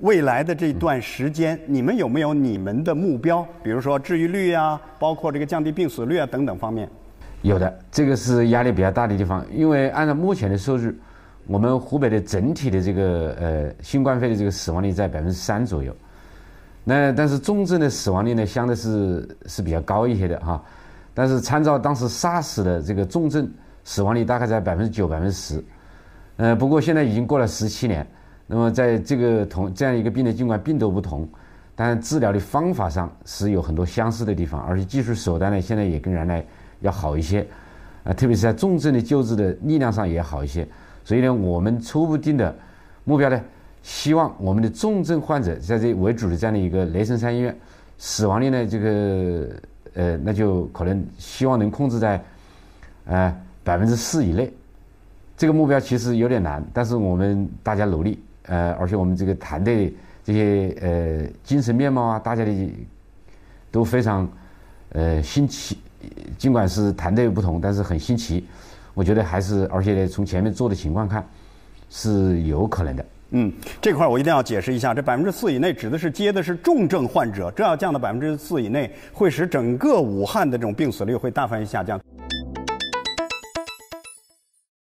未来的这段时间，你们有没有你们的目标？比如说治愈率啊，包括这个降低病死率啊等等方面。有的，这个是压力比较大的地方，因为按照目前的数据，我们湖北的整体的这个呃新冠肺炎的这个死亡率在百分之三左右。那但是重症的死亡率呢，相对是是比较高一些的哈。但是参照当时 SARS 的这个重症死亡率大概在百分之九百分之十，呃不过现在已经过了十七年。那么，在这个同这样一个病的尽管病毒不同，但治疗的方法上是有很多相似的地方，而且技术手段呢，现在也跟原来要好一些，啊，特别是在重症的救治的力量上也好一些。所以呢，我们初步定的目标呢，希望我们的重症患者在这为主的这样的一个雷神山医院，死亡率呢，这个呃，那就可能希望能控制在呃百分之四以内。这个目标其实有点难，但是我们大家努力。呃，而且我们这个团队这些呃精神面貌啊，大家的都非常呃新奇。尽管是团队不同，但是很新奇。我觉得还是，而且呢，从前面做的情况看，是有可能的。嗯，这块我一定要解释一下，这百分之四以内指的是接的是重症患者，这要降到百分之四以内，会使整个武汉的这种病死率会大幅下降。